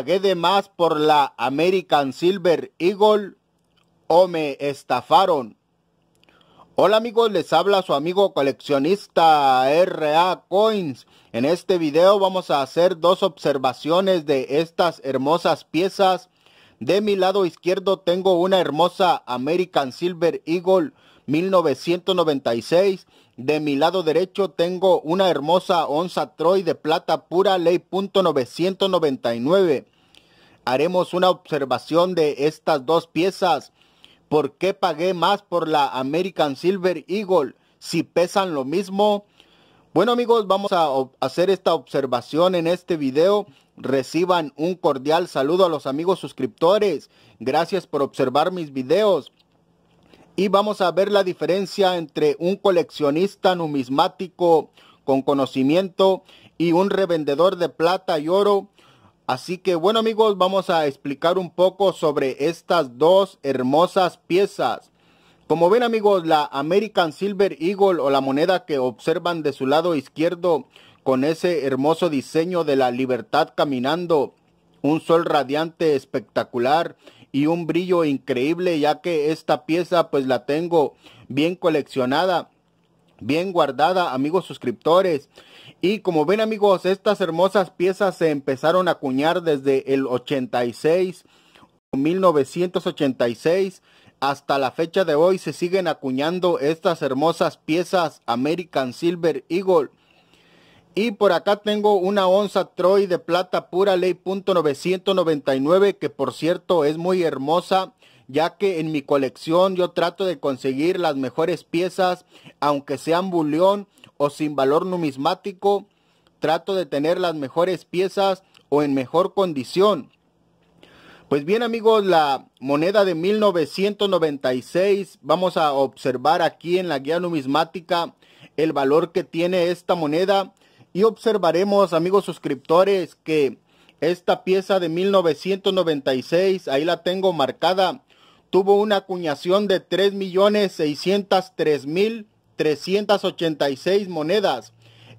pagué de más por la American Silver Eagle o me estafaron. Hola amigos, les habla su amigo coleccionista RA Coins. En este video vamos a hacer dos observaciones de estas hermosas piezas. De mi lado izquierdo tengo una hermosa American Silver Eagle 1996 de mi lado derecho tengo una hermosa onza Troy de plata pura ley 999. Haremos una observación de estas dos piezas. ¿Por qué pagué más por la American Silver Eagle si pesan lo mismo? Bueno amigos, vamos a hacer esta observación en este video. Reciban un cordial saludo a los amigos suscriptores. Gracias por observar mis videos y vamos a ver la diferencia entre un coleccionista numismático con conocimiento y un revendedor de plata y oro. Así que bueno amigos, vamos a explicar un poco sobre estas dos hermosas piezas. Como ven amigos, la American Silver Eagle o la moneda que observan de su lado izquierdo con ese hermoso diseño de la libertad caminando, un sol radiante espectacular y un brillo increíble ya que esta pieza pues la tengo bien coleccionada bien guardada, amigos suscriptores. Y como ven, amigos, estas hermosas piezas se empezaron a acuñar desde el 86, 1986. Hasta la fecha de hoy se siguen acuñando estas hermosas piezas American Silver Eagle y por acá tengo una onza Troy de plata pura ley .999 que por cierto es muy hermosa ya que en mi colección yo trato de conseguir las mejores piezas aunque sean bullión o sin valor numismático. Trato de tener las mejores piezas o en mejor condición. Pues bien amigos, la moneda de 1996, vamos a observar aquí en la guía numismática el valor que tiene esta moneda y observaremos, amigos suscriptores, que esta pieza de 1996, ahí la tengo marcada, tuvo una acuñación de 3.603.386 monedas.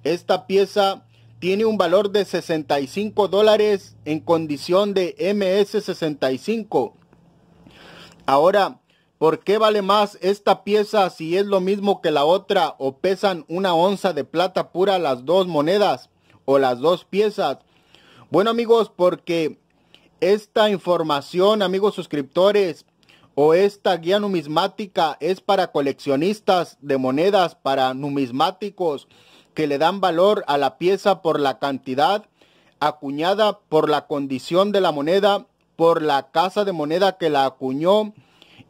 Esta pieza tiene un valor de 65 dólares en condición de MS65. Ahora, ¿Por qué vale más esta pieza si es lo mismo que la otra o pesan una onza de plata pura las dos monedas o las dos piezas? Bueno amigos, porque esta información, amigos suscriptores, o esta guía numismática es para coleccionistas de monedas, para numismáticos que le dan valor a la pieza por la cantidad acuñada, por la condición de la moneda, por la casa de moneda que la acuñó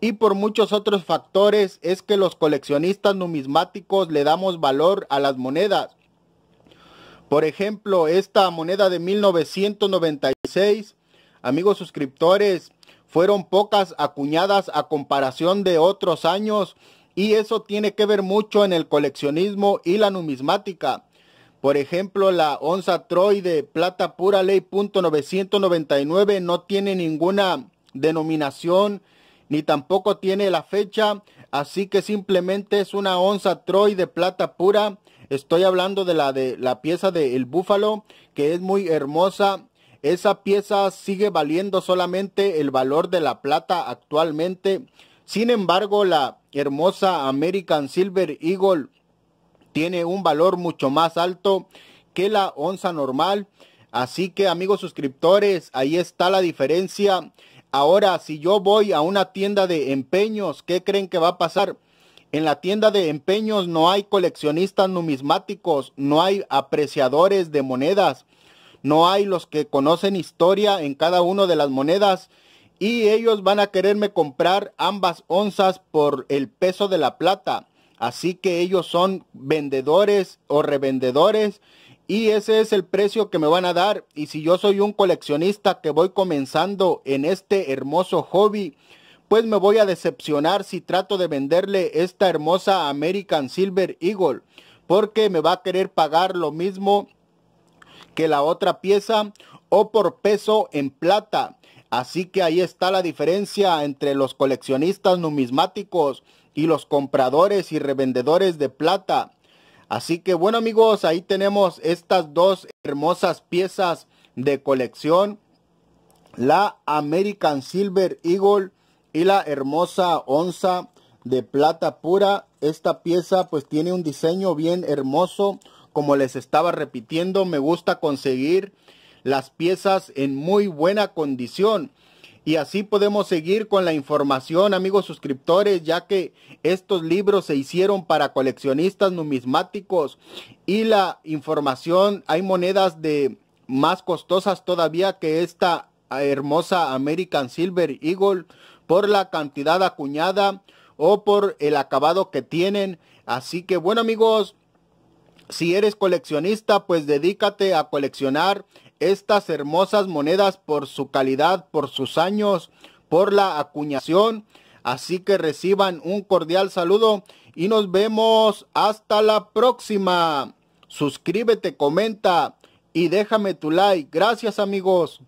y por muchos otros factores es que los coleccionistas numismáticos le damos valor a las monedas. Por ejemplo, esta moneda de 1996, amigos suscriptores, fueron pocas acuñadas a comparación de otros años y eso tiene que ver mucho en el coleccionismo y la numismática. Por ejemplo, la onza Troy de plata pura ley .999 no tiene ninguna denominación ni tampoco tiene la fecha, así que simplemente es una onza Troy de plata pura. Estoy hablando de la de la pieza del Búfalo, que es muy hermosa. Esa pieza sigue valiendo solamente el valor de la plata actualmente. Sin embargo, la hermosa American Silver Eagle tiene un valor mucho más alto que la onza normal. Así que amigos suscriptores, ahí está la diferencia Ahora, si yo voy a una tienda de empeños, ¿qué creen que va a pasar? En la tienda de empeños no hay coleccionistas numismáticos, no hay apreciadores de monedas, no hay los que conocen historia en cada una de las monedas y ellos van a quererme comprar ambas onzas por el peso de la plata. Así que ellos son vendedores o revendedores y ese es el precio que me van a dar. Y si yo soy un coleccionista que voy comenzando en este hermoso hobby, pues me voy a decepcionar si trato de venderle esta hermosa American Silver Eagle, porque me va a querer pagar lo mismo que la otra pieza o por peso en plata. Así que ahí está la diferencia entre los coleccionistas numismáticos y los compradores y revendedores de plata. Así que bueno amigos, ahí tenemos estas dos hermosas piezas de colección. La American Silver Eagle y la hermosa onza de plata pura. Esta pieza pues tiene un diseño bien hermoso. Como les estaba repitiendo, me gusta conseguir las piezas en muy buena condición. Y así podemos seguir con la información, amigos suscriptores, ya que estos libros se hicieron para coleccionistas numismáticos y la información, hay monedas de más costosas todavía que esta ah, hermosa American Silver Eagle por la cantidad acuñada o por el acabado que tienen. Así que bueno amigos, si eres coleccionista, pues dedícate a coleccionar estas hermosas monedas por su calidad, por sus años, por la acuñación. Así que reciban un cordial saludo y nos vemos hasta la próxima. Suscríbete, comenta y déjame tu like. Gracias amigos.